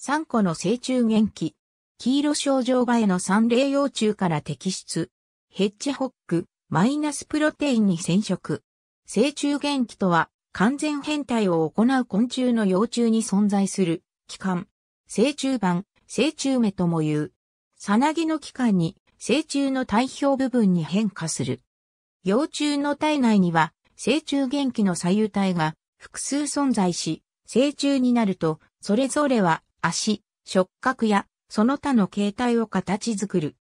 3個の成虫元気。黄色症状場への三例幼虫から摘出。ヘッジホック、マイナスプロテインに染色。成虫元気とは、完全変態を行う昆虫の幼虫に存在する、器官。成虫版、成虫目とも言う。さなぎの器官に、成虫の体表部分に変化する。幼虫の体内には、成虫元気の左右体が複数存在し、成虫になると、それぞれは足、触覚やその他の形態を形作る。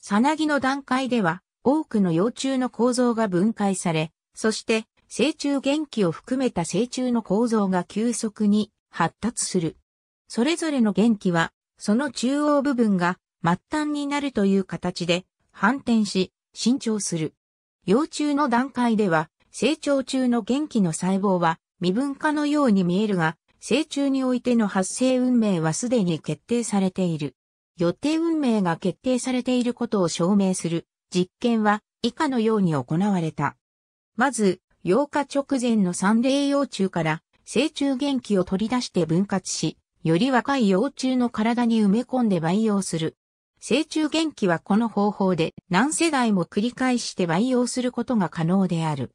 サナギの段階では多くの幼虫の構造が分解され、そして成虫元気を含めた成虫の構造が急速に発達する。それぞれの元気は、その中央部分が末端になるという形で反転し、伸長する。幼虫の段階では、成長中の元気の細胞は未分化のように見えるが、成虫においての発生運命はすでに決定されている。予定運命が決定されていることを証明する実験は以下のように行われた。まず、8日直前の三例幼虫から成虫元気を取り出して分割し、より若い幼虫の体に埋め込んで培養する。成虫元気はこの方法で何世代も繰り返して培養することが可能である。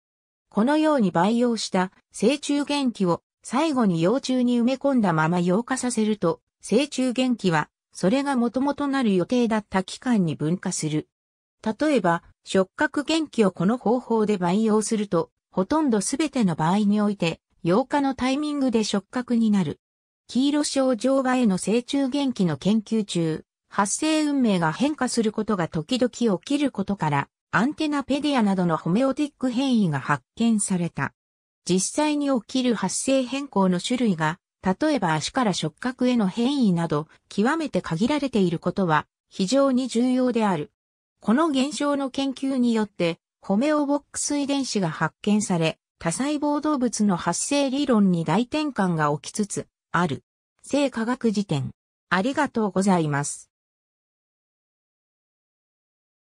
このように培養した成虫元気を最後に幼虫に埋め込んだまま溶化させると、成虫元気は、それが元々なる予定だった期間に分化する。例えば、触覚元気をこの方法で培養すると、ほとんどすべての場合において、溶化のタイミングで触覚になる。黄色症状への成虫元気の研究中、発生運命が変化することが時々起きることから、アンテナペディアなどのホメオティック変異が発見された。実際に起きる発生変更の種類が、例えば足から触覚への変異など、極めて限られていることは、非常に重要である。この現象の研究によって、ホメオボックス遺伝子が発見され、多細胞動物の発生理論に大転換が起きつつある。生科学辞典。ありがとうございます。